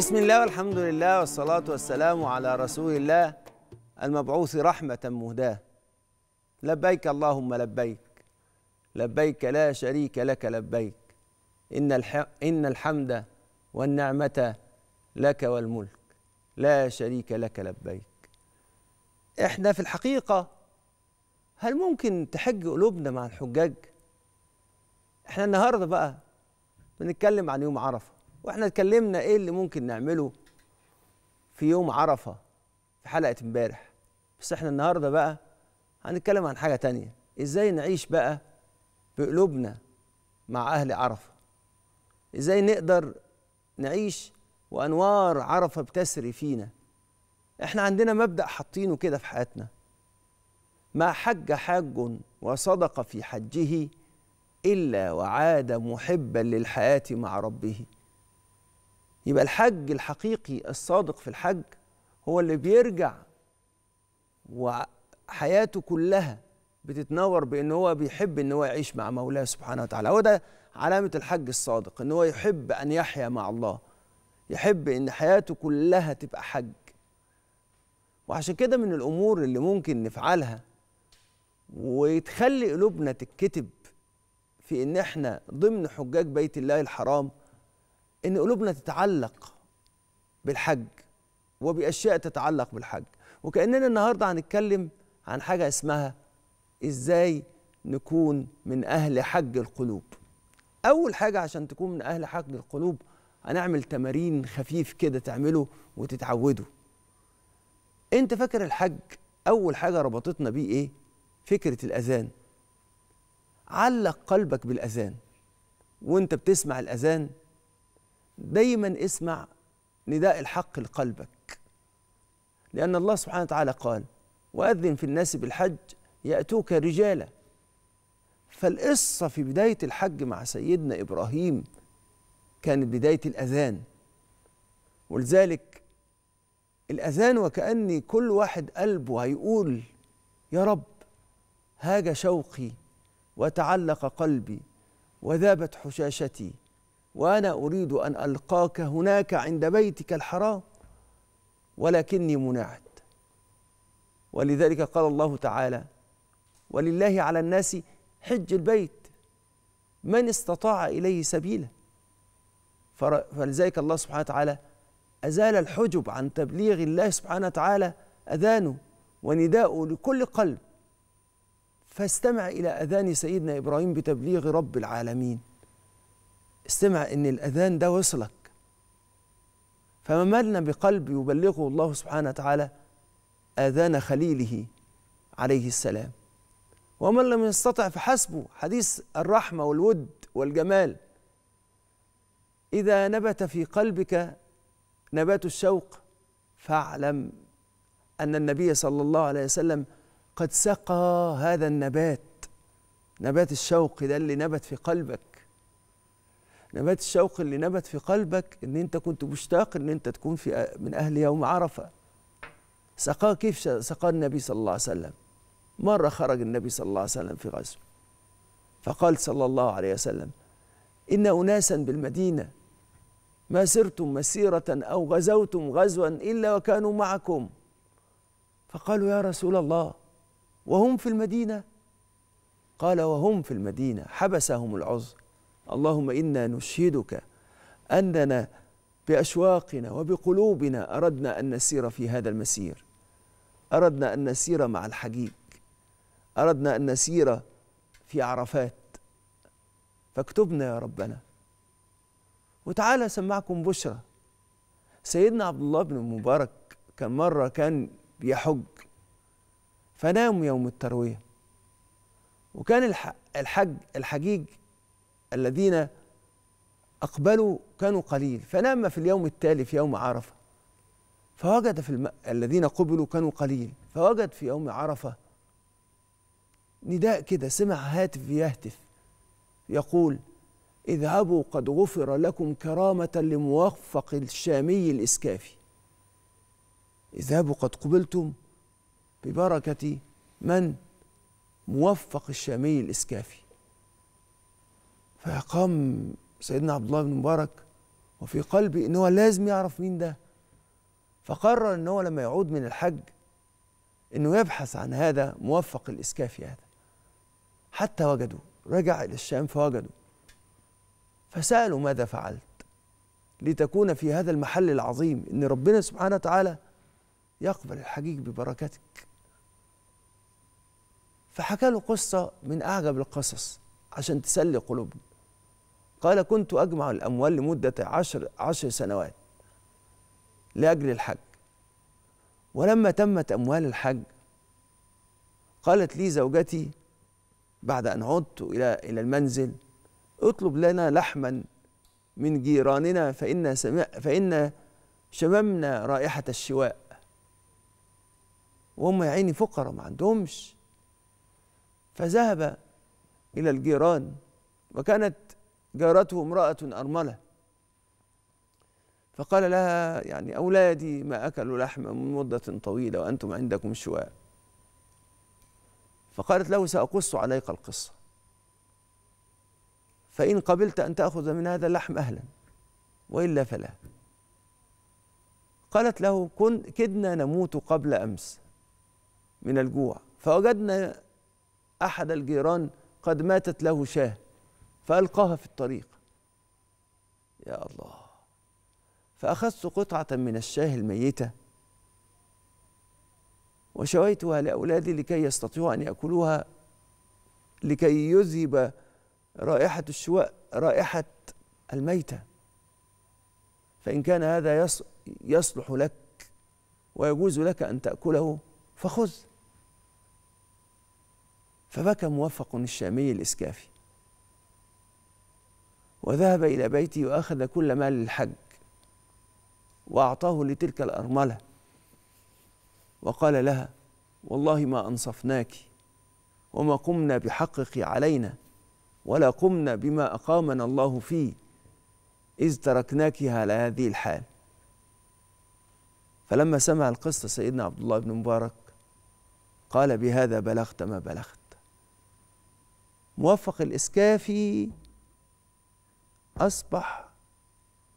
بسم الله والحمد لله والصلاة والسلام على رسول الله المبعوث رحمة مهداة لبيك اللهم لبيك لبيك لا شريك لك لبيك إن, الح... إن الحمد والنعمة لك والملك لا شريك لك لبيك إحنا في الحقيقة هل ممكن تحج قلوبنا مع الحجاج؟ إحنا النهاردة بقى بنتكلم عن يوم عرفة واحنا اتكلمنا ايه اللي ممكن نعمله في يوم عرفه في حلقه امبارح بس احنا النهارده بقى هنتكلم عن حاجه تانية ازاي نعيش بقى بقلوبنا مع اهل عرفه ازاي نقدر نعيش وانوار عرفه بتسري فينا احنا عندنا مبدا حاطينه كده في حياتنا ما حج حاج وصدق في حجه الا وعاد محبا للحياه مع ربه يبقى الحج الحقيقي الصادق في الحج هو اللي بيرجع وحياته كلها بتتنور بان هو بيحب ان هو يعيش مع مولاه سبحانه وتعالى هو ده علامه الحج الصادق ان هو يحب ان يحيا مع الله يحب ان حياته كلها تبقى حج وعشان كده من الامور اللي ممكن نفعلها وتخلي قلوبنا تتكتب في ان احنا ضمن حجاج بيت الله الحرام ان قلوبنا تتعلق بالحج وباشياء تتعلق بالحج وكاننا النهارده هنتكلم عن حاجه اسمها ازاي نكون من اهل حج القلوب اول حاجه عشان تكون من اهل حج القلوب هنعمل تمارين خفيف كده تعمله وتتعوده انت فاكر الحج اول حاجه ربطتنا بيه ايه فكره الاذان علق قلبك بالاذان وانت بتسمع الاذان دايما اسمع نداء الحق لقلبك لأن الله سبحانه وتعالى قال وأذن في الناس بالحج يأتوك رجالا فالقصة في بداية الحج مع سيدنا إبراهيم كانت بداية الأذان ولذلك الأذان وكأني كل واحد قلبه هيقول يا رب هاج شوقي وتعلق قلبي وذابت حشاشتي وانا اريد ان القاك هناك عند بيتك الحرام ولكني منعت ولذلك قال الله تعالى ولله على الناس حج البيت من استطاع اليه سبيلا فلذلك الله سبحانه وتعالى ازال الحجب عن تبليغ الله سبحانه وتعالى اذانه ونداءه لكل قلب فاستمع الى اذان سيدنا ابراهيم بتبليغ رب العالمين استمع ان الاذان ده وصلك فما مالنا بقلب يبلغه الله سبحانه وتعالى اذان خليله عليه السلام ومن لم يستطع فحسبه حديث الرحمه والود والجمال اذا نبت في قلبك نبات الشوق فاعلم ان النبي صلى الله عليه وسلم قد سقى هذا النبات نبات الشوق ده اللي نبت في قلبك نبات الشوق اللي نبت في قلبك ان انت كنت مشتاق ان انت تكون في من اهل يوم عرفه سقاه كيف سقاه النبي صلى الله عليه وسلم مره خرج النبي صلى الله عليه وسلم في غزو فقال صلى الله عليه وسلم ان اناسا بالمدينه ما سرتم مسيره او غزوتم غزوا الا وكانوا معكم فقالوا يا رسول الله وهم في المدينه قال وهم في المدينه حبسهم العذر اللهم انا نشهدك اننا باشواقنا وبقلوبنا اردنا ان نسير في هذا المسير اردنا ان نسير مع الحجيج اردنا ان نسير في عرفات فاكتبنا يا ربنا وتعالى سمعكم بشرى سيدنا عبد الله بن المبارك كان مره كان بيحج فنام يوم الترويه وكان الحج الحجيج الذين أقبلوا كانوا قليل فنام في اليوم التالي في يوم عرفة فوجد في الم... الذين قبلوا كانوا قليل فوجد في يوم عرفة نداء كده سمع هاتف يهتف يقول اذهبوا قد غفر لكم كرامة لموفق الشامي الإسكافي اذهبوا قد قبلتم ببركة من موفق الشامي الإسكافي فقام سيدنا عبد الله بن مبارك وفي قلبي ان هو لازم يعرف مين ده فقرر ان هو لما يعود من الحج انه يبحث عن هذا موفق الاسكافي هذا حتى وجدوا رجع الى الشام فوجدوا فسالوا ماذا فعلت لتكون في هذا المحل العظيم ان ربنا سبحانه وتعالى يقبل الحجيج ببركتك فحكى له قصه من اعجب القصص عشان تسلي قلوبنا قال كنت أجمع الأموال لمدة عشر, عشر سنوات لأجل الحج ولما تمت أموال الحج قالت لي زوجتي بعد أن عدت إلى إلى المنزل اطلب لنا لحما من جيراننا فإن سمع فإن شممنا رائحة الشواء وهم يا عيني فقراء ما عندهمش فذهب إلى الجيران وكانت جارته امرأة أرملة فقال لها يعني أولادي ما أكلوا لحما من مدة طويلة وأنتم عندكم شواء فقالت له سأقص عليك القصة فإن قبلت أن تأخذ من هذا اللحم أهلا وإلا فلا قالت له كن كدنا نموت قبل أمس من الجوع فوجدنا أحد الجيران قد ماتت له شاه فألقاها في الطريق يا الله فأخذت قطعة من الشاه الميتة وشويتها لأولادي لكي يستطيعوا أن يأكلوها لكي يذهب رائحة الشواء رائحة الميتة فإن كان هذا يصلح لك ويجوز لك أن تأكله فخذ فبكى موفق الشامي الإسكافي وذهب إلى بيته وأخذ كل مال الحج وأعطاه لتلك الأرملة وقال لها والله ما أنصفناك وما قمنا بحقك علينا ولا قمنا بما أقامنا الله فيه إذ تركناك على هذه الحال فلما سمع القصة سيدنا عبد الله بن مبارك قال بهذا بلغت ما بلغت موفق الإسكافي أصبح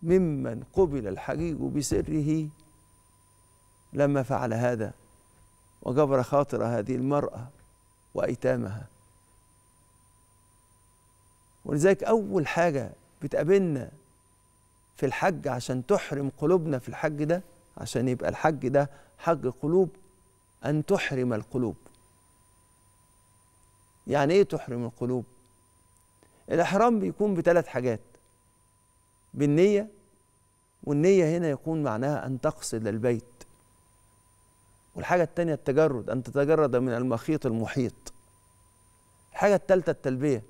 ممن قبل الحجيج بسره لما فعل هذا وجبر خاطر هذه المرأة وأيتامها ولذلك أول حاجة بتقابلنا في الحج عشان تحرم قلوبنا في الحج ده عشان يبقى الحج ده حج قلوب أن تحرم القلوب يعني إيه تحرم القلوب؟ الإحرام بيكون بثلاث حاجات بالنية والنية هنا يكون معناها أن تقصد البيت والحاجة التانية التجرد أن تتجرد من المخيط المحيط الحاجة التالتة التلبية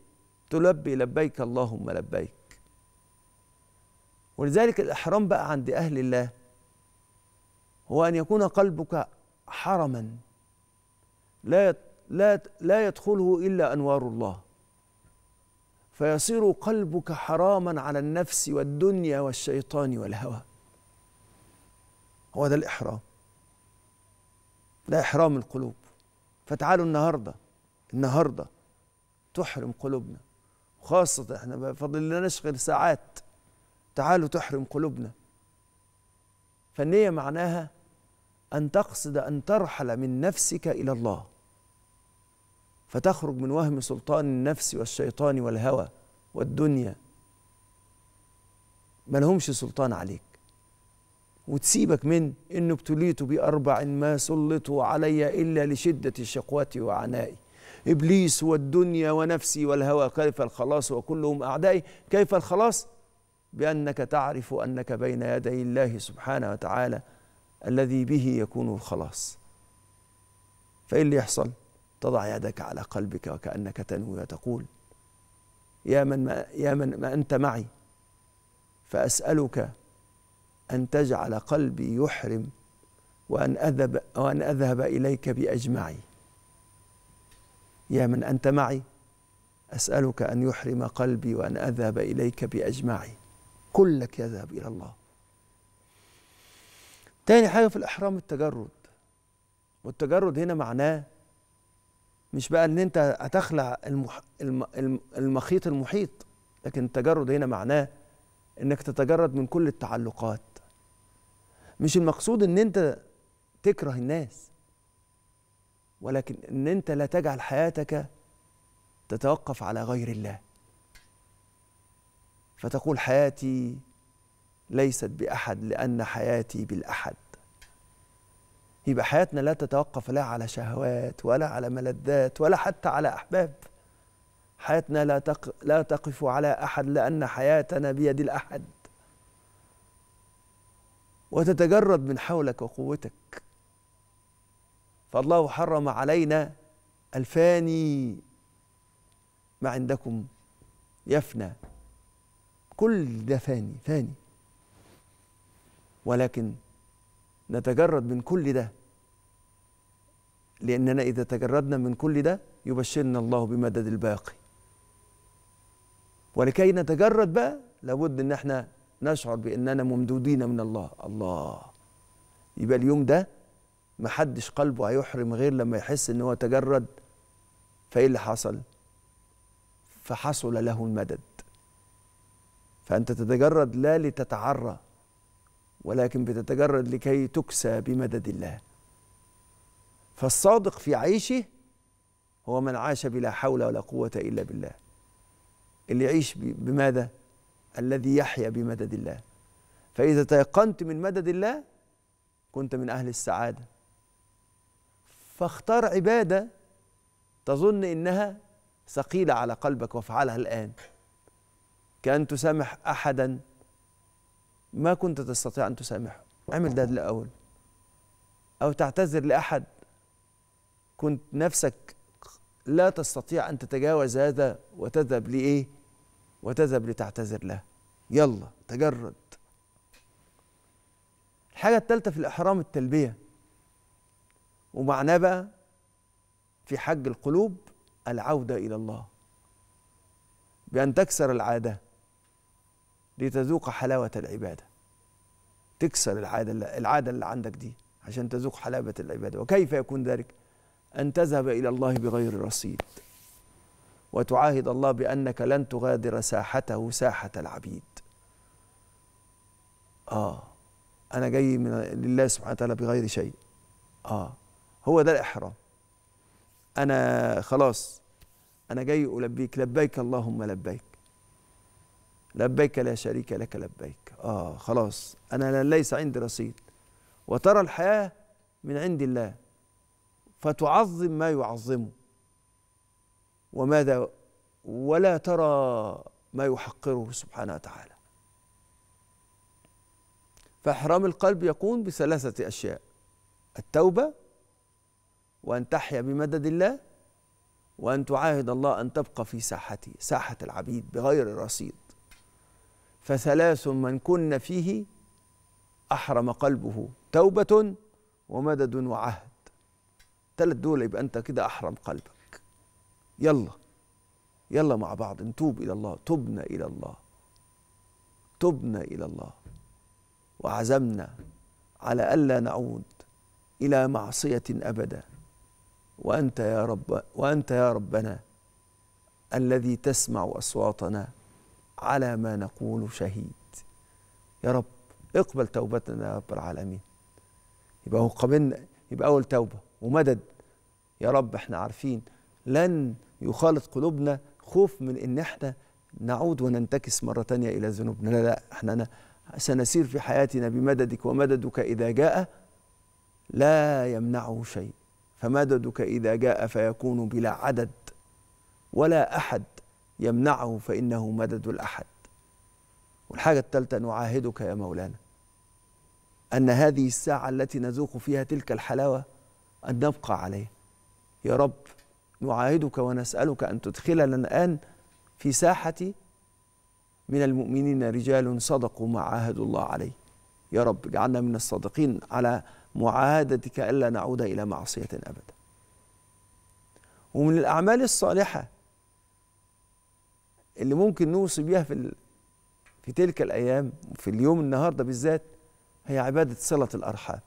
تلبي لبيك اللهم لبيك ولذلك الإحرام بقى عند أهل الله هو أن يكون قلبك حرما لا لا لا يدخله إلا أنوار الله فيصير قلبك حراما على النفس والدنيا والشيطان والهوى هو ده الإحرام ده إحرام القلوب فتعالوا النهاردة النهاردة تحرم قلوبنا خاصة احنا بفضل الله نشغل ساعات تعالوا تحرم قلوبنا فالنية معناها أن تقصد أن ترحل من نفسك إلى الله فتخرج من وهم سلطان النفس والشيطان والهوى والدنيا ما لهمش سلطان عليك وتسيبك من إن ابتليت بأربع ما سلطوا علي إلا لشدة شقوتي وعنائي إبليس والدنيا ونفسي والهوى كيف الخلاص وكلهم أعدائي كيف الخلاص بأنك تعرف أنك بين يدي الله سبحانه وتعالى الذي به يكون الخلاص فإيه اللي يحصل؟ تضع يدك على قلبك وكأنك تنوي وتقول يا من ما, يا من ما أنت معي فأسألك أن تجعل قلبي يحرم وأن أذهب, وأن أذهب إليك بأجمعي يا من أنت معي أسألك أن يحرم قلبي وأن أذهب إليك بأجمعي كلك يذهب إلى الله تاني حاجة في الإحرام التجرد والتجرد هنا معناه مش بقى ان انت هتخلع المح... الم... المخيط المحيط لكن التجرد هنا معناه انك تتجرد من كل التعلقات مش المقصود ان انت تكره الناس ولكن ان انت لا تجعل حياتك تتوقف على غير الله فتقول حياتي ليست باحد لان حياتي بالاحد يبقى حياتنا لا تتوقف لا على شهوات ولا على ملذات ولا حتى على أحباب حياتنا لا, تق... لا تقف على أحد لأن حياتنا بيد الأحد وتتجرد من حولك وقوتك فالله حرم علينا الفاني ما عندكم يفنى كل ده فاني فاني ولكن نتجرد من كل ده لأننا إذا تجردنا من كل ده يبشرنا الله بمدد الباقي ولكي نتجرد بقى لابد ان احنا نشعر باننا ممدودين من الله الله يبقى اليوم ده محدش قلبه هيحرم غير لما يحس ان هو تجرد فايه اللي حصل فحصل له المدد فانت تتجرد لا لتتعرى ولكن بتتجرد لكي تكسى بمدد الله فالصادق في عيشه هو من عاش بلا حول ولا قوة إلا بالله اللي يعيش بماذا؟ الذي يحيا بمدد الله فإذا تيقنت من مدد الله كنت من أهل السعادة فاختار عبادة تظن إنها ثقيلة على قلبك وافعلها الآن كأن تسامح أحدا ما كنت تستطيع أن تسامحه اعمل ده الأول أو تعتذر لأحد كنت نفسك لا تستطيع أن تتجاوز هذا وتذهب لإيه وتذهب لتعتذر له يلا تجرد الحاجة الثالثة في الإحرام التلبية ومعناه بقى في حج القلوب العودة إلى الله بأن تكسر العادة لتذوق حلاوة العبادة تكسر العادة العادة اللي عندك دي عشان تذوق حلاوة العبادة وكيف يكون ذلك أن تذهب إلى الله بغير رصيد وتعاهد الله بأنك لن تغادر ساحته ساحة العبيد آه أنا جاي من لله سبحانه وتعالى بغير شيء آه هو ده الإحرام أنا خلاص أنا جاي ألبيك لبيك اللهم لبيك لبيك لا شريك لك لبيك آه خلاص أنا ليس عندي رصيد وترى الحياة من عند الله فتعظم ما يعظمه وماذا ولا ترى ما يحقره سبحانه وتعالى فإحرام القلب يكون بثلاثة أشياء التوبة وأن تحيا بمدد الله وأن تعاهد الله أن تبقى في ساحته ساحة العبيد بغير رصيد فثلاث من كن فيه أحرم قلبه توبة ومدد وعهد ثلاث دول يبقى أنت كده أحرم قلبك يلا يلا مع بعض نتوب إلى الله تبنا إلى الله تبنا إلى الله وعزمنا على ألا نعود إلى معصية أبدا وأنت يا رب وأنت يا ربنا الذي تسمع أصواتنا على ما نقول شهيد يا رب اقبل توبتنا يا رب العالمين يبقى هو قابلنا يبقى اول توبه ومدد يا رب احنا عارفين لن يخالط قلوبنا خوف من ان احنا نعود وننتكس مرة تانية إلى ذنوبنا لا لا احنا أنا سنسير في حياتنا بمددك ومددك إذا جاء لا يمنعه شيء فمددك إذا جاء فيكون بلا عدد ولا أحد يمنعه فإنه مدد الأحد والحاجة الثالثة نعاهدك يا مولانا أن هذه الساعة التي نذوق فيها تلك الحلاوة أن نبقى عليها يا رب نعاهدك ونسألك أن تدخلنا الآن في ساحة من المؤمنين رجال صدقوا ما عاهدوا الله عليه يا رب اجعلنا من الصادقين على معاهدتك ألا نعود إلى معصية أبدا ومن الأعمال الصالحة اللي ممكن نوصي بيها في ال... في تلك الايام في اليوم النهارده بالذات هي عباده صله الارحام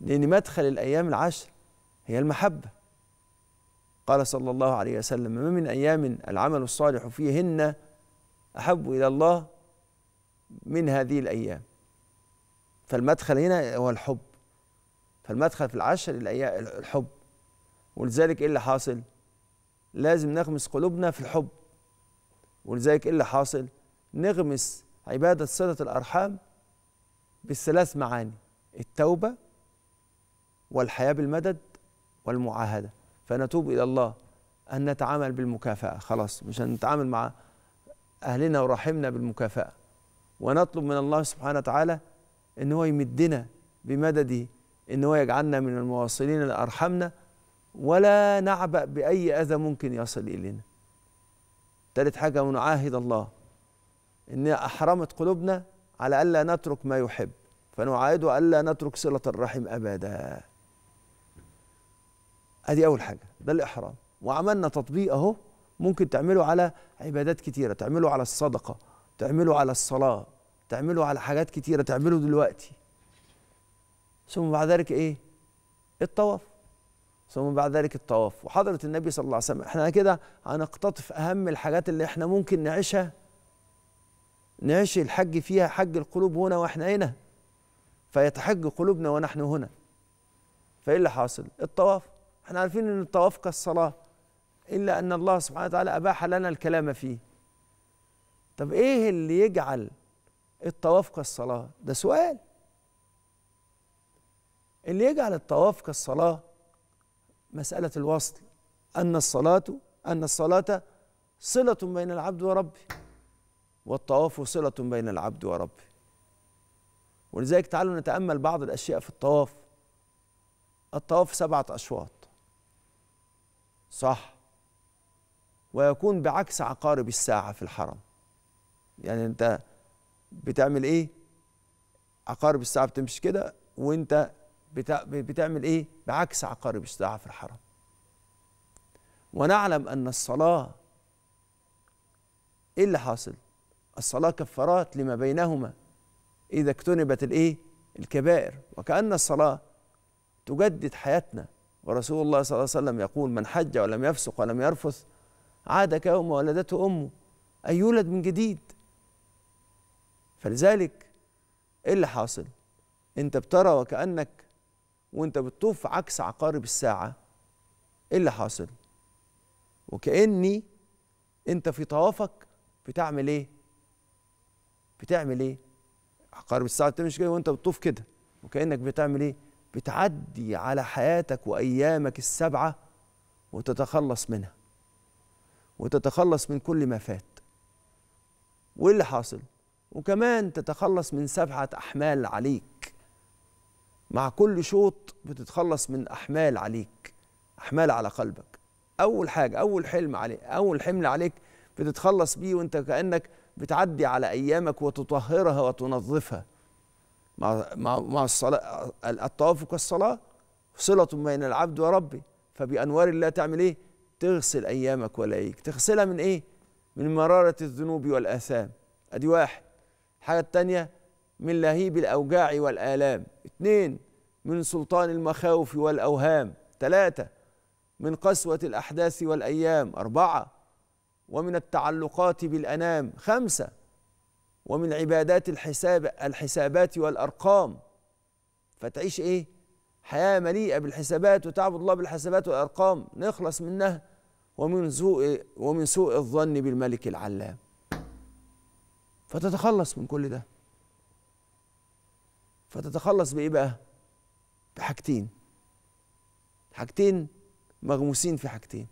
لان مدخل الايام العشر هي المحبه قال صلى الله عليه وسلم ما من ايام العمل الصالح فيهن احب الى الله من هذه الايام فالمدخل هنا هو الحب فالمدخل في العشر الحب ولذلك ايه اللي حاصل لازم نغمس قلوبنا في الحب ولذلك ايه اللي حاصل نغمس عبادة صلة الأرحام بالثلاث معاني التوبة والحياة بالمدد والمعاهدة فنتوب إلى الله أن نتعامل بالمكافأة خلاص مش هنتعامل مع أهلنا ورحمنا بالمكافأة ونطلب من الله سبحانه وتعالى أن هو يمدنا بمدده أن هو يجعلنا من المواصلين لأرحمنا ولا نعبأ بأي أذى ممكن يصل إلينا تالت حاجة ونعاهد الله إن أحرمت قلوبنا على ألا نترك ما يحب فنعاهده ألا نترك صلة الرحم أبدا أدي أول حاجة ده الإحرام وعملنا تطبيق أهو ممكن تعمله على عبادات كتيرة تعمله على الصدقة تعمله على الصلاة تعمله على حاجات كتيرة تعمله دلوقتي ثم بعد ذلك إيه الطواف ثم بعد ذلك الطواف وحضرة النبي صلى الله عليه وسلم احنا كده هنقتطف أهم الحاجات اللي احنا ممكن نعيشها نعيش الحج فيها حج القلوب هنا واحنا هنا فيتحج قلوبنا ونحن هنا فايه اللي حاصل الطواف احنا عارفين ان الطواف كالصلاة إلا أن الله سبحانه وتعالى أباح لنا الكلام فيه طب ايه اللي يجعل الطواف كالصلاة ده سؤال اللي يجعل الطواف كالصلاة مسألة الوصل أن الصلاة أن الصلاة صلة بين العبد وربه والطواف صلة بين العبد وربه ولذلك تعالوا نتأمل بعض الأشياء في الطواف الطواف سبعة أشواط صح ويكون بعكس عقارب الساعة في الحرم يعني أنت بتعمل إيه عقارب الساعة بتمشي كده وأنت بتعمل ايه بعكس عقارب الساعه في الحرم ونعلم ان الصلاه ايه اللي حاصل الصلاه كفارات لما بينهما اذا اكتنبت الايه الكبائر وكان الصلاه تجدد حياتنا ورسول الله صلى الله عليه وسلم يقول من حج ولم يفسق ولم يرفث عاد كيوم ولدته امه ان يولد من جديد فلذلك ايه اللي حاصل انت بترى وكانك وانت بتطوف عكس عقارب الساعه ايه اللي حاصل وكاني انت في طوافك بتعمل ايه بتعمل ايه عقارب الساعه بتمشي كده وانت بتطوف كده وكانك بتعمل ايه بتعدي على حياتك وايامك السبعه وتتخلص منها وتتخلص من كل ما فات وايه اللي حاصل وكمان تتخلص من سبعه احمال عليك مع كل شوط بتتخلص من احمال عليك احمال على قلبك اول حاجه اول حلم عليك اول حمل عليك بتتخلص بيه وانت كانك بتعدي على ايامك وتطهرها وتنظفها مع مع مع الصلاه الطواف كالصلاه صله بين العبد وربه فبانوار الله تعمل ايه تغسل ايامك وليك تغسلها من ايه من مراره الذنوب والاثام ادي واحد الحاجه الثانيه من لهيب الاوجاع والالام اثنين من سلطان المخاوف والأوهام ثلاثة من قسوة الأحداث والأيام أربعة ومن التعلقات بالأنام خمسة ومن عبادات الحساب الحسابات والأرقام فتعيش إيه؟ حياة مليئة بالحسابات وتعبد الله بالحسابات والأرقام نخلص منها ومن سوء ومن سوء الظن بالملك العلام فتتخلص من كل ده فتتخلص بايه بقى بحاجتين حاجتين مغموسين في حاجتين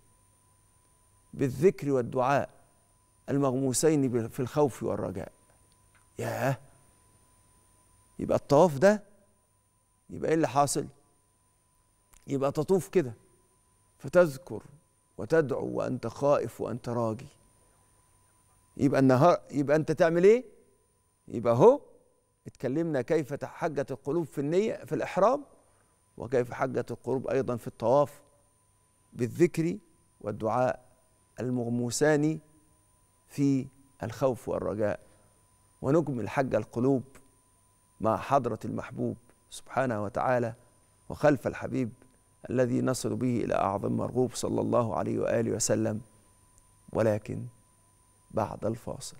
بالذكر والدعاء المغموسين في الخوف والرجاء ياه يبقى الطواف ده يبقى ايه اللي حاصل يبقى تطوف كده فتذكر وتدعو وانت خائف وانت راجي يبقى النهار يبقى انت تعمل ايه يبقى اهو اتكلمنا كيف حجت القلوب في النية في الإحرام وكيف حجت القلوب أيضا في الطواف بالذكر والدعاء المغموسان في الخوف والرجاء ونكمل حج القلوب مع حضرة المحبوب سبحانه وتعالى وخلف الحبيب الذي نصل به إلى أعظم مرغوب صلى الله عليه وآله وسلم ولكن بعد الفاصل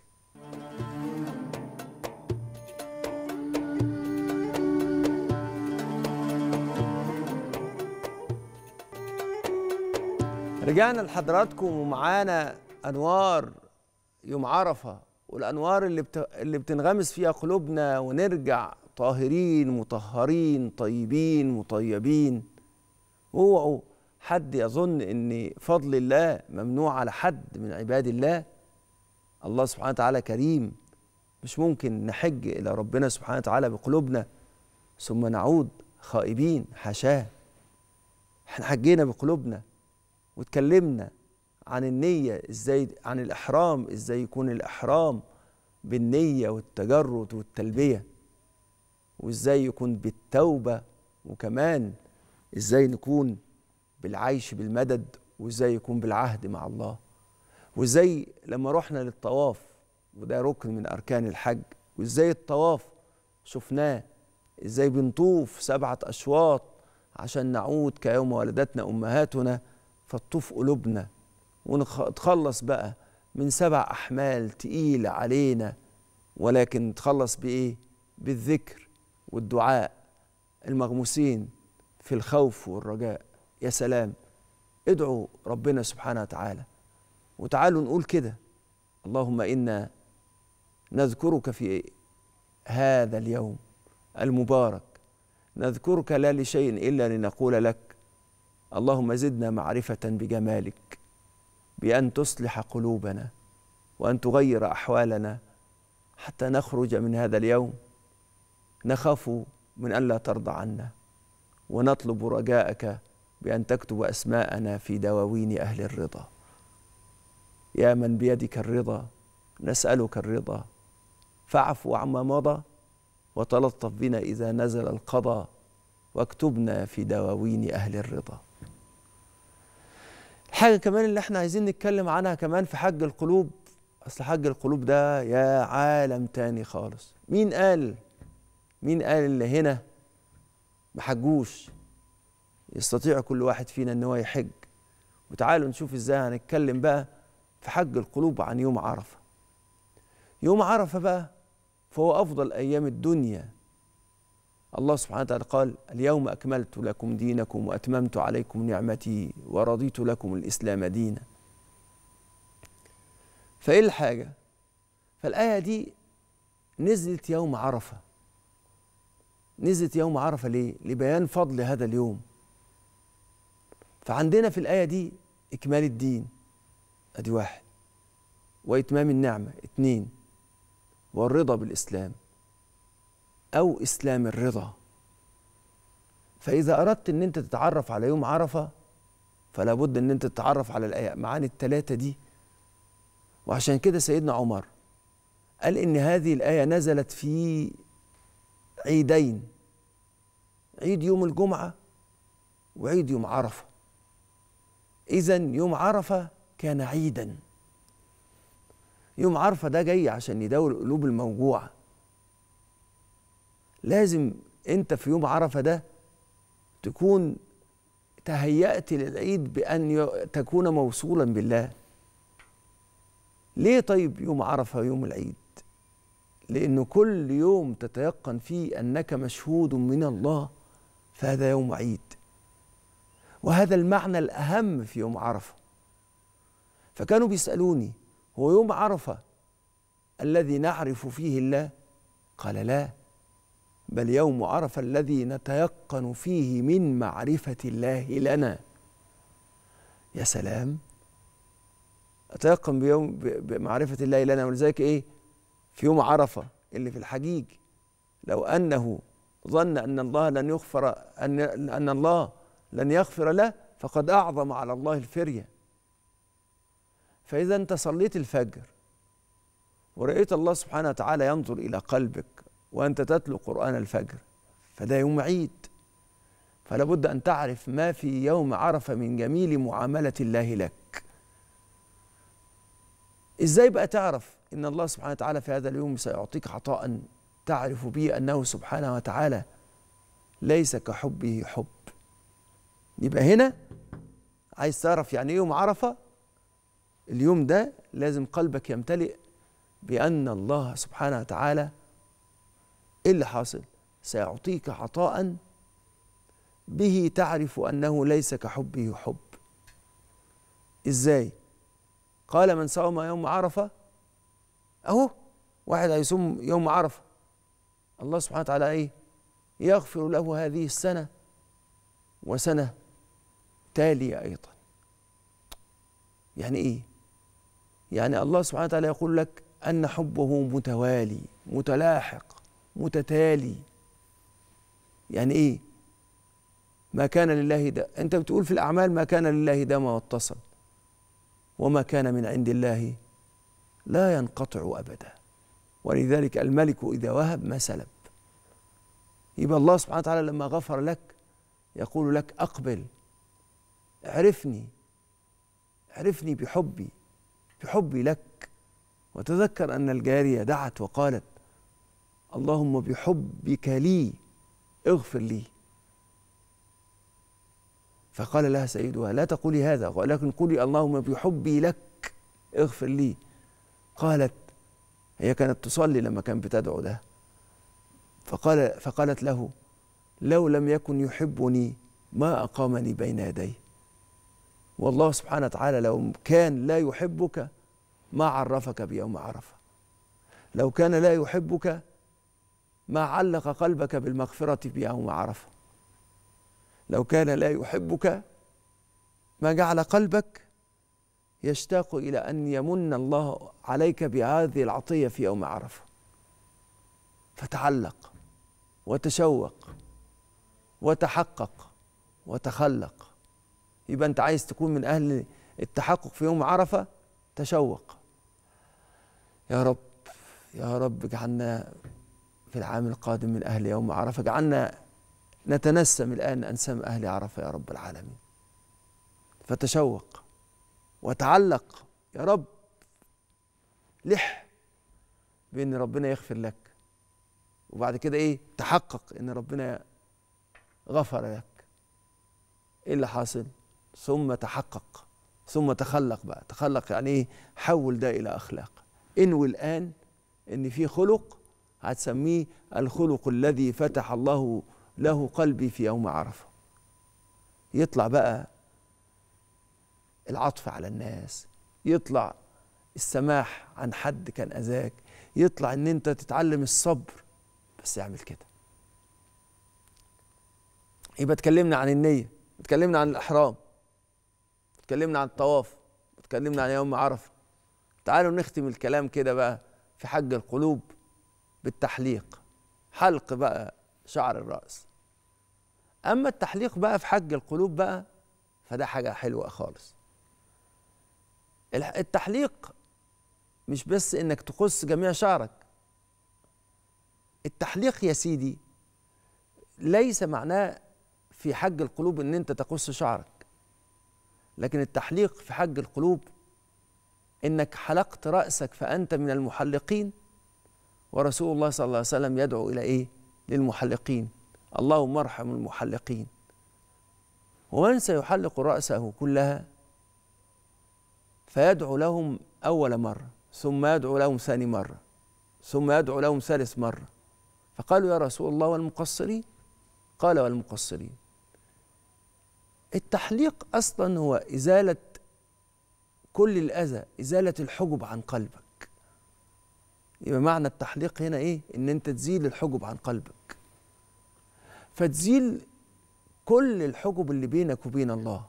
رجعنا لحضراتكم ومعانا انوار يوم عرفه والانوار اللي بت... اللي بتنغمس فيها قلوبنا ونرجع طاهرين مطهرين طيبين مطيبين اوعوا حد يظن ان فضل الله ممنوع على حد من عباد الله الله سبحانه وتعالى كريم مش ممكن نحج الى ربنا سبحانه وتعالى بقلوبنا ثم نعود خائبين حاشاه احنا حجينا بقلوبنا واتكلمنا عن النية ازاي عن الإحرام ازاي يكون الإحرام بالنية والتجرد والتلبية وازاي يكون بالتوبة وكمان ازاي نكون بالعيش بالمدد وازاي يكون بالعهد مع الله وازاي لما رحنا للطواف وده ركن من أركان الحج وازاي الطواف شفناه ازاي بنطوف سبعة أشواط عشان نعود كيوم ولدتنا أمهاتنا فتطوف قلوبنا ونتخلص بقى من سبع أحمال تقيلة علينا ولكن نتخلص بإيه؟ بالذكر والدعاء المغموسين في الخوف والرجاء يا سلام ادعوا ربنا سبحانه وتعالى وتعالوا نقول كده اللهم إنا نذكرك في هذا اليوم المبارك نذكرك لا لشيء إلا لنقول لك اللهم زدنا معرفة بجمالك بأن تصلح قلوبنا وأن تغير أحوالنا حتى نخرج من هذا اليوم نخاف من ألا ترضى عنا ونطلب رجاءك بأن تكتب أسماءنا في دواوين أهل الرضا يا من بيدك الرضا نسألك الرضا فاعف عما مضى وتلطف بنا إذا نزل القضاء واكتبنا في دواوين أهل الرضا الحاجة كمان اللي احنا عايزين نتكلم عنها كمان في حج القلوب أصل حج القلوب ده يا عالم تاني خالص مين قال مين قال اللي هنا ما حجوش يستطيع كل واحد فينا ان هو يحج وتعالوا نشوف ازاي هنتكلم بقى في حج القلوب عن يوم عرفه يوم عرفه بقى فهو افضل ايام الدنيا الله سبحانه وتعالى قال اليوم أكملت لكم دينكم وأتممت عليكم نعمتي ورضيت لكم الإسلام دينا فإيه الحاجة فالآية دي نزلت يوم عرفة نزلت يوم عرفة ليه لبيان فضل هذا اليوم فعندنا في الآية دي إكمال الدين أدي واحد وإتمام النعمة اتنين والرضا بالإسلام أو إسلام الرضا فإذا أردت أن أنت تتعرف على يوم عرفة فلا بد أن أنت تتعرف على الايه معاني الثلاثة دي وعشان كده سيدنا عمر قال إن هذه الآية نزلت في عيدين عيد يوم الجمعة وعيد يوم عرفة إذا يوم عرفة كان عيدا يوم عرفة ده جاي عشان يداوي القلوب الموجوعة لازم انت في يوم عرفه ده تكون تهيأت للعيد بأن تكون موصولا بالله ليه طيب يوم عرفة يوم العيد لأنه كل يوم تتيقن فيه أنك مشهود من الله فهذا يوم عيد وهذا المعنى الأهم في يوم عرفة فكانوا بيسألوني هو يوم عرفة الذي نعرف فيه الله قال لا بل يوم عرفه الذي نتيقن فيه من معرفه الله لنا يا سلام اتيقن بيوم بمعرفه الله لنا ولذلك ايه في يوم عرفه اللي في الحجيج لو انه ظن ان الله لن يغفر ان ان الله لن يغفر له فقد اعظم على الله الفريه فاذا انت صليت الفجر ورأيت الله سبحانه وتعالى ينظر إلى قلبك وأنت تتلو قرآن الفجر فده يوم عيد فلا بد أن تعرف ما في يوم عرفة من جميل معاملة الله لك إزاي بقى تعرف إن الله سبحانه وتعالى في هذا اليوم سيعطيك عطاء تعرف به أنه سبحانه وتعالى ليس كحبه حب يبقى هنا عايز تعرف يعني ايه يوم عرفة اليوم ده لازم قلبك يمتلئ بأن الله سبحانه وتعالى ايه اللي حاصل سيعطيك عطاء به تعرف انه ليس كحبه حب ازاي قال من صام يوم عرفه اهو واحد هيصوم يوم عرفه الله سبحانه وتعالى ايه يغفر له هذه السنه وسنه تاليه ايضا يعني ايه يعني الله سبحانه وتعالى يقول لك ان حبه متوالي متلاحق متتالي يعني ايه ما كان لله ده انت بتقول في الاعمال ما كان لله ده ما واتصل وما كان من عند الله لا ينقطع ابدا ولذلك الملك اذا وهب ما سلب يبقى الله سبحانه وتعالى لما غفر لك يقول لك اقبل اعرفني اعرفني بحبي بحبي لك وتذكر ان الجاريه دعت وقالت اللهم بحبك لي اغفر لي فقال لها سيدها لا تقولي هذا ولكن قولي اللهم بحبي لك اغفر لي قالت هي كانت تصلي لما كان بتدعو ده فقال فقالت له لو لم يكن يحبني ما أقامني بين يديه والله سبحانه وتعالى لو كان لا يحبك ما عرفك بيوم عرفة لو كان لا يحبك ما علق قلبك بالمغفرة في يوم عرفة لو كان لا يحبك ما جعل قلبك يشتاق إلى أن يمن الله عليك بهذه العطية في يوم عرفة فتعلق وتشوق وتحقق وتخلق يبقى أنت عايز تكون من أهل التحقق في يوم عرفة تشوق يا رب يا رب اجعلنا في العام القادم من أهل يوم عرفة جعلنا نتنسم الآن أنسام أهل عرفة يا رب العالمين فتشوق وتعلق يا رب لح بأن ربنا يغفر لك وبعد كده إيه تحقق أن ربنا غفر لك إيه اللي حاصل ثم تحقق ثم تخلق بقى تخلق يعني إيه حول ده إلى أخلاق انوي الآن أن في خلق هتسميه الخلق الذي فتح الله له قلبي في يوم عرفه يطلع بقى العطف على الناس يطلع السماح عن حد كان اذاك يطلع ان انت تتعلم الصبر بس اعمل كده يبقى اتكلمنا عن النيه اتكلمنا عن الاحرام اتكلمنا عن الطواف اتكلمنا عن يوم عرفه تعالوا نختم الكلام كده بقى في حج القلوب بالتحليق حلق بقى شعر الرأس أما التحليق بقى في حج القلوب بقى فده حاجة حلوة خالص التحليق مش بس إنك تقص جميع شعرك التحليق يا سيدي ليس معناه في حج القلوب إن أنت تقص شعرك لكن التحليق في حج القلوب إنك حلقت رأسك فأنت من المحلقين ورسول الله صلى الله عليه وسلم يدعو إلى إيه؟ للمحلقين اللهم ارحم المحلقين ومن سيحلق رأسه كلها فيدعو لهم أول مرة ثم يدعو لهم ثاني مرة ثم يدعو لهم ثالث مرة فقالوا يا رسول الله والمقصرين قال والمقصرين التحليق أصلا هو إزالة كل الأذى إزالة الحجب عن قلبك يبقى معنى التحليق هنا ايه ان انت تزيل الحجب عن قلبك فتزيل كل الحجب اللي بينك وبين الله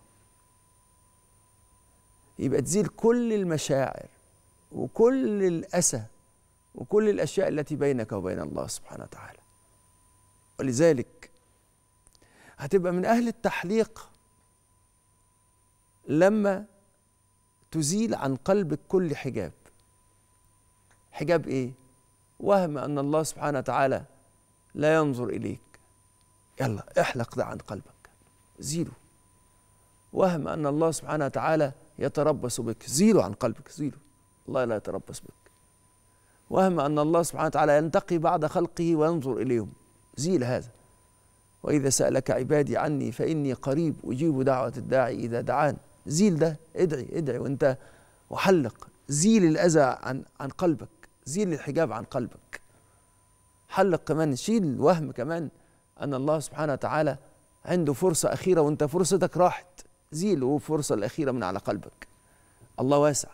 يبقى تزيل كل المشاعر وكل الاسى وكل الاشياء التي بينك وبين الله سبحانه وتعالى ولذلك هتبقى من اهل التحليق لما تزيل عن قلبك كل حجاب حجاب ايه وهم ان الله سبحانه وتعالى لا ينظر اليك يلا احلق ده عن قلبك زيله وهم ان الله سبحانه وتعالى يتربص بك زيله عن قلبك زيله الله لا يتربص بك وهم ان الله سبحانه وتعالى ينتقي بعض خلقه وينظر اليهم زيل هذا واذا سالك عبادي عني فاني قريب اجيب دعوه الداعي اذا دعان زيل ده ادعي ادعي وانت محلق زيل الاذى عن عن قلبك زيل الحجاب عن قلبك حلق كمان شيل وهم كمان أن الله سبحانه وتعالى عنده فرصة أخيرة وأنت فرصتك راحت زيل الفرصه الأخيرة من على قلبك الله واسع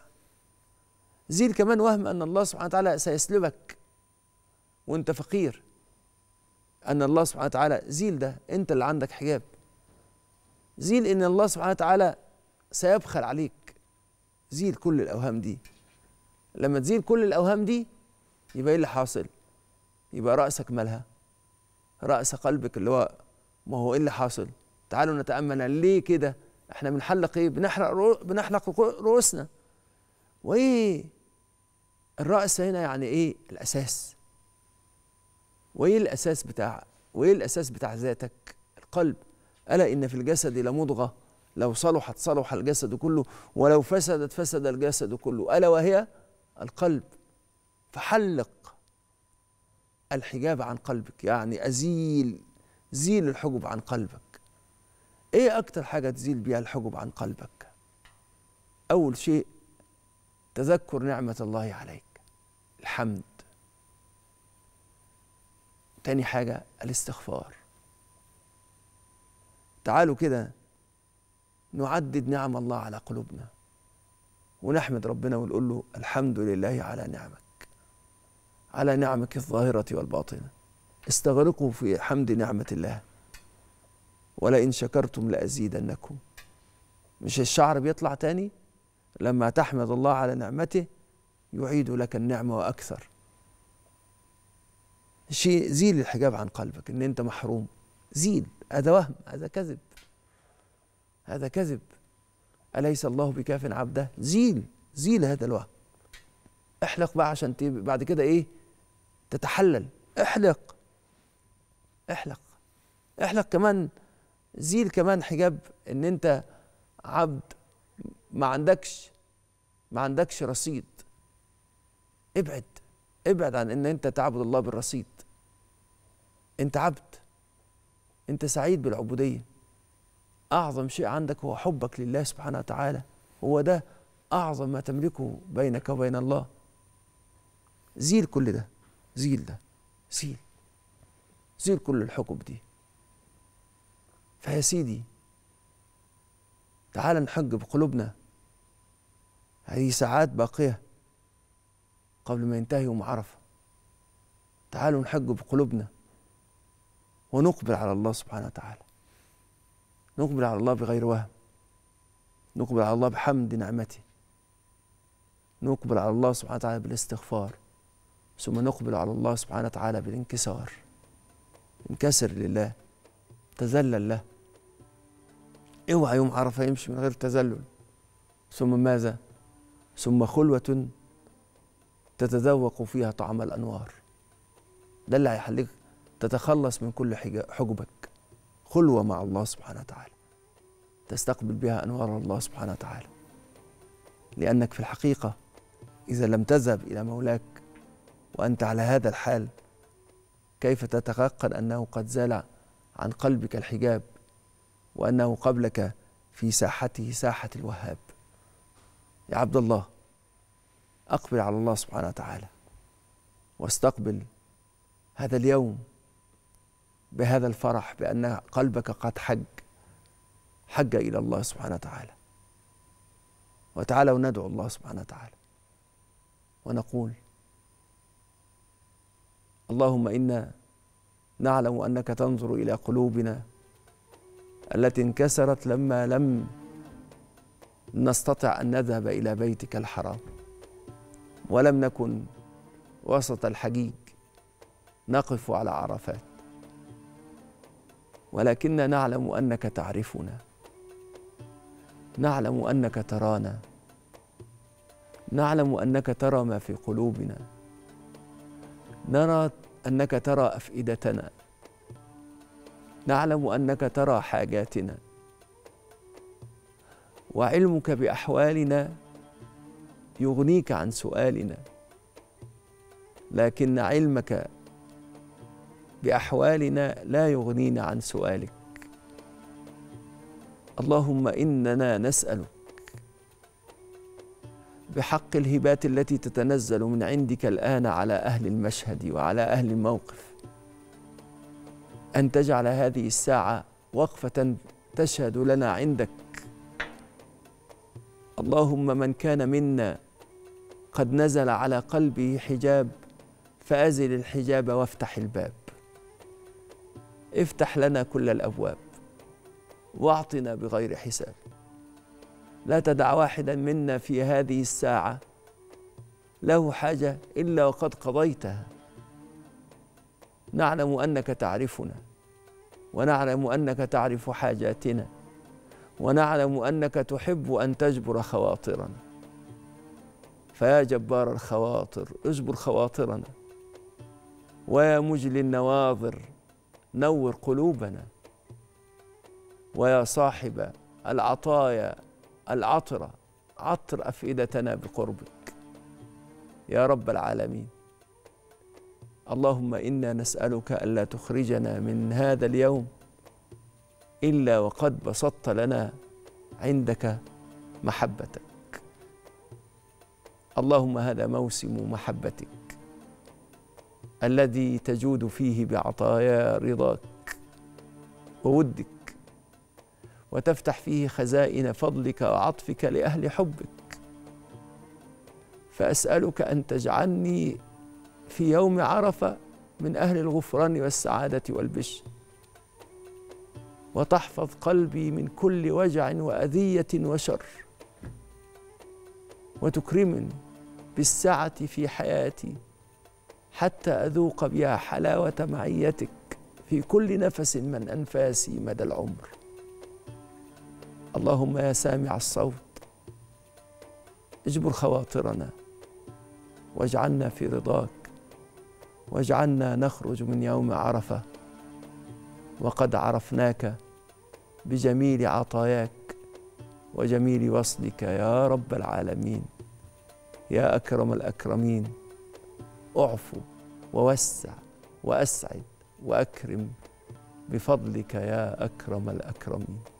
زيل كمان وهم أن الله سبحانه وتعالى سيسلبك وأنت فقير أن الله سبحانه وتعالى زيل ده أنت اللي عندك حجاب زيل ان الله سبحانه وتعالى سيبخل عليك زيل كل الاوهام دي لما تزيل كل الاوهام دي يبقى ايه اللي حاصل يبقى راسك مالها راس قلبك اللي هو ما هو ايه اللي حاصل تعالوا نتامل ليه كده احنا بنحلق ايه بنحرق رو... بنحلق رؤوسنا وايه الراس هنا يعني ايه الاساس وايه الاساس بتاع وايه الاساس بتاع ذاتك القلب الا ان في الجسد لمضغه لو صلحت صلح الجسد كله ولو فسدت فسد الجسد كله الا وهي القلب فحلق الحجاب عن قلبك يعني أزيل زيل الحجب عن قلبك إيه أكتر حاجة تزيل بيها الحجب عن قلبك أول شيء تذكر نعمة الله عليك الحمد تاني حاجة الاستغفار تعالوا كده نعدد نعم الله على قلوبنا ونحمد ربنا ونقول له الحمد لله على نعمك على نعمك الظاهرة والباطنة استغرقوا في حمد نعمة الله ولئن شكرتم لأزيدنكم مش الشعر بيطلع تاني لما تحمد الله على نعمته يعيد لك النعمة وأكثر شيء زيل الحجاب عن قلبك ان انت محروم زيل هذا وهم هذا كذب هذا كذب أليس الله بكاف عبده زيل زيل هذا الوهم احلق بقى عشان بعد كده إيه تتحلل احلق احلق احلق كمان زيل كمان حجاب ان انت عبد ما عندكش ما عندكش رصيد ابعد ابعد عن ان انت تعبد الله بالرصيد انت عبد انت سعيد بالعبوديه أعظم شيء عندك هو حبك لله سبحانه وتعالى هو ده أعظم ما تملكه بينك وبين الله زيل كل ده زيل ده زيل زيل كل الحقب دي فيا سيدي تعال نحج بقلوبنا هذه ساعات باقية قبل ما ينتهي يوم عرفة تعالوا نحج بقلوبنا ونقبل على الله سبحانه وتعالى نقبل على الله بغير وهم نقبل على الله بحمد نعمته نقبل على الله سبحانه وتعالى بالاستغفار ثم نقبل على الله سبحانه وتعالى بالانكسار انكسر لله تذلل له اوعى يوم عرفه يمشي من غير تذلل ثم ماذا ثم خلوه تتذوق فيها طعم الانوار ده اللي هيخليك تتخلص من كل حجبك خلوة مع الله سبحانه وتعالى تستقبل بها أنوار الله سبحانه وتعالى لأنك في الحقيقة إذا لم تذهب إلى مولاك وأنت على هذا الحال كيف تتيقن أنه قد زال عن قلبك الحجاب وأنه قبلك في ساحته ساحة الوهاب يا عبد الله أقبل على الله سبحانه وتعالى واستقبل هذا اليوم بهذا الفرح بأن قلبك قد حج حج إلى الله سبحانه وتعالى وتعالوا ندعو الله سبحانه وتعالى ونقول اللهم إنا نعلم أنك تنظر إلى قلوبنا التي انكسرت لما لم نستطع أن نذهب إلى بيتك الحرام ولم نكن وسط الحجيج نقف على عرفات ولكننا نعلم انك تعرفنا نعلم انك ترانا نعلم انك ترى ما في قلوبنا نرى انك ترى افئدتنا نعلم انك ترى حاجاتنا وعلمك باحوالنا يغنيك عن سؤالنا لكن علمك باحوالنا لا يغنينا عن سؤالك اللهم اننا نسالك بحق الهبات التي تتنزل من عندك الان على اهل المشهد وعلى اهل الموقف ان تجعل هذه الساعه وقفه تشهد لنا عندك اللهم من كان منا قد نزل على قلبه حجاب فازل الحجاب وافتح الباب افتح لنا كل الابواب واعطنا بغير حساب لا تدع واحدا منا في هذه الساعه له حاجه الا وقد قضيتها نعلم انك تعرفنا ونعلم انك تعرف حاجاتنا ونعلم انك تحب ان تجبر خواطرنا فيا جبار الخواطر اجبر خواطرنا ويا مجلي النواظر نور قلوبنا ويا صاحب العطايا العطرة عطر أفئدتنا بقربك يا رب العالمين اللهم إنا نسألك ألا تخرجنا من هذا اليوم إلا وقد بسطت لنا عندك محبتك اللهم هذا موسم محبتك الذي تجود فيه بعطايا رضاك وودك وتفتح فيه خزائن فضلك وعطفك لاهل حبك فاسالك ان تجعلني في يوم عرفه من اهل الغفران والسعاده والبشر وتحفظ قلبي من كل وجع واذيه وشر وتكرمني بالسعه في حياتي حتى أذوق بها حلاوة معيتك في كل نفس من أنفاسي مدى العمر اللهم يا سامع الصوت اجبر خواطرنا واجعلنا في رضاك واجعلنا نخرج من يوم عرفه وقد عرفناك بجميل عطاياك وجميل وصلك يا رب العالمين يا اكرم الاكرمين اعفو ووسع واسعد واكرم بفضلك يا اكرم الاكرمين